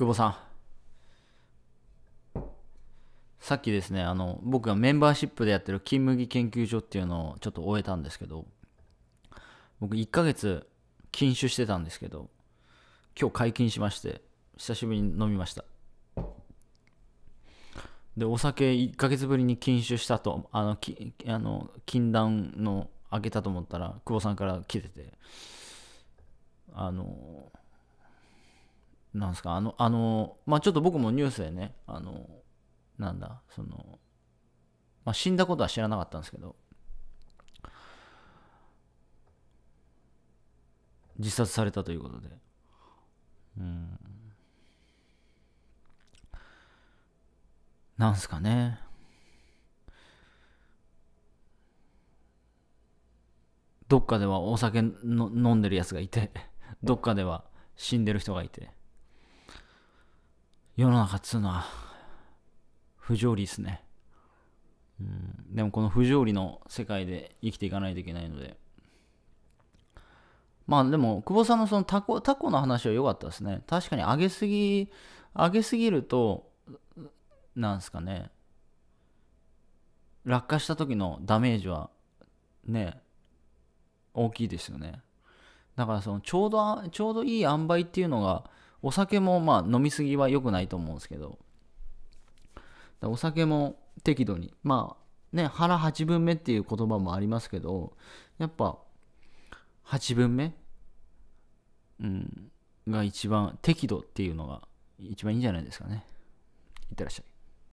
久保さん。さっきですね、あの、僕がメンバーシップでやってる金麦研究所っていうのをちょっと終えたんですけど、僕1ヶ月禁酒してたんですけど、今日解禁しまして、久しぶりに飲みました。で、お酒1ヶ月ぶりに禁酒したと、あの、きあの禁断の開けたと思ったら、久保さんから来てて、あの、なんすかあのあのまあちょっと僕もニュースでねあのなんだその、まあ、死んだことは知らなかったんですけど自殺されたということでうんなんすかねどっかではお酒の飲んでるやつがいて どっかでは死んでる人がいて世の中っつうのは不条理ですね。うん、でもこの不条理の世界で生きていかないといけないので。まあでも、久保さんのそのタコタコの話は良かったですね。確かに上げすぎ、上げすぎると、なんすかね、落下した時のダメージはね、大きいですよね。だからそのちょうど、ちょうどいい塩梅っていうのがお酒もまあ飲みすぎは良くないと思うんですけど、お酒も適度に、まあね、腹8分目っていう言葉もありますけど、やっぱ8分目、うん、が一番適度っていうのが一番いいんじゃないですかね。いってらっしゃい。